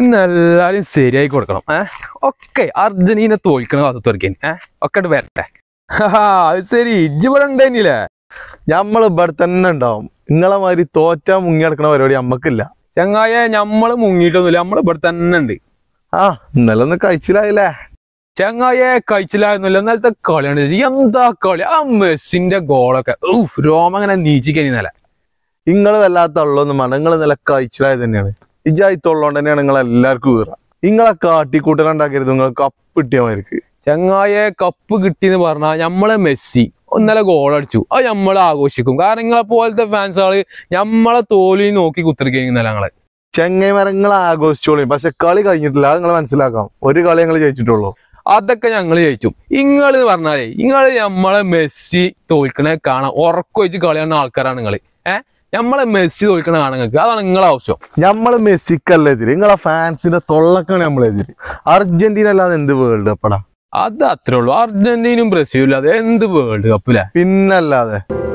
ഇന്ന് എല്ലാവരും ശരിയായി കൊടുക്കണം ഏഹ് ഒക്കെ അർജന്റീന തോൽക്കണം അത് തോൽക്കാൻ ഏഹ് ഒക്കെ വരട്ടെ അത് ശരി ഇജ്ജ് ഇവിടെ ഉണ്ടായിരുന്നില്ലേ ഇവിടെ തന്നെ ഉണ്ടാവും നിങ്ങളെ മാതിരി തോറ്റ മുങ്ങി കിടക്കണ പരിപാടി നമ്മക്കില്ല ചങ്ങായ നമ്മള് മുങ്ങിയിട്ടൊന്നുമില്ല നമ്മള് ഇവിടെ തന്നെ ഉണ്ട് ആ ഇന്നലെ ഒന്ന് കഴിച്ചില്ലായില്ലേ ചങ്ങായെ കഴിച്ചില്ലായിരുന്നില്ല ഇന്നലത്തെ കളിയാണ് എന്താ കളി ആ മെസ്സിന്റെ ഗോളൊക്കെ രോമങ്ങനെ നീച്ചിക്കനി നില നിങ്ങൾ വല്ലാത്ത ഉള്ളൊന്നും വേണം നിങ്ങൾ ഇന്നലെ കഴിച്ചിലായത് തന്നെയാണ് ഇജായിത്തുള്ളതുകൊണ്ട് തന്നെയാണ് നിങ്ങൾ എല്ലാവർക്കും കീറ നിങ്ങളെ ഉണ്ടാക്കരുത് നിങ്ങൾ കപ്പ് കിട്ടിയവർക്ക് ചങ്ങായെ കപ്പ് എന്ന് പറഞ്ഞാൽ നമ്മളെ മെസ്സി ഇന്നലെ ഗോൾ അടിച്ചു അത് നമ്മൾ ആഘോഷിക്കും കാരണം നിങ്ങളെ പോലത്തെ ഫാൻസുകൾ നമ്മളെ തോലി നോക്കി കുത്തിരിക്കുന്നല്ല ഞങ്ങളെ ചെങ്ങൈമരങ്ങൾ ആഘോഷിച്ചോളി പക്ഷെ കളി കഴിഞ്ഞിട്ടില്ല അത് നിങ്ങളെ മനസ്സിലാക്കാം ഒരു കളി ഞങ്ങൾ ജയിച്ചിട്ടുള്ളൂ അതൊക്കെ ഞങ്ങൾ ജയിച്ചു നിങ്ങൾ പറഞ്ഞാലേ നിങ്ങൾ നമ്മളെ മെസ്സി തോൽക്കണേ ഉറക്കം വെച്ച് കളിയാണ് ആൾക്കാരാണ് നിങ്ങൾ ഏഹ് നമ്മളെ മെസ്സി തോൽക്കണ കാണുങ്ങൾക്ക് അതാണ് നിങ്ങളെ ആവശ്യം നമ്മള് മെസ്സിക്കല്ല എതിര് നിങ്ങളെ ഫാൻസിന്റെ തൊള്ളക്കാണ് നമ്മളെതിര് അർജന്റീന അല്ലാതെ എന്ത് വേൾഡ് കപ്പടാ അത് അത്രേ ഉള്ളൂ അർജന്റീനയും ബ്രസീലും അല്ലാതെ എന്ത് വേൾഡ് കപ്പിലെ പിന്നല്ലാതെ